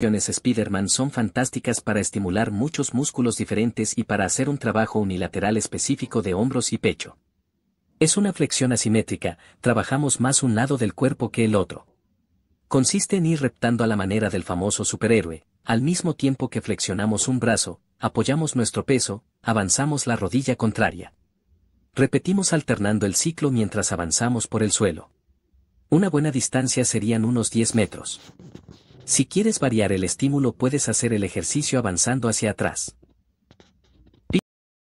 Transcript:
Spider-Man son fantásticas para estimular muchos músculos diferentes y para hacer un trabajo unilateral específico de hombros y pecho. Es una flexión asimétrica, trabajamos más un lado del cuerpo que el otro. Consiste en ir reptando a la manera del famoso superhéroe, al mismo tiempo que flexionamos un brazo, apoyamos nuestro peso, avanzamos la rodilla contraria. Repetimos alternando el ciclo mientras avanzamos por el suelo. Una buena distancia serían unos 10 metros. Si quieres variar el estímulo puedes hacer el ejercicio avanzando hacia atrás.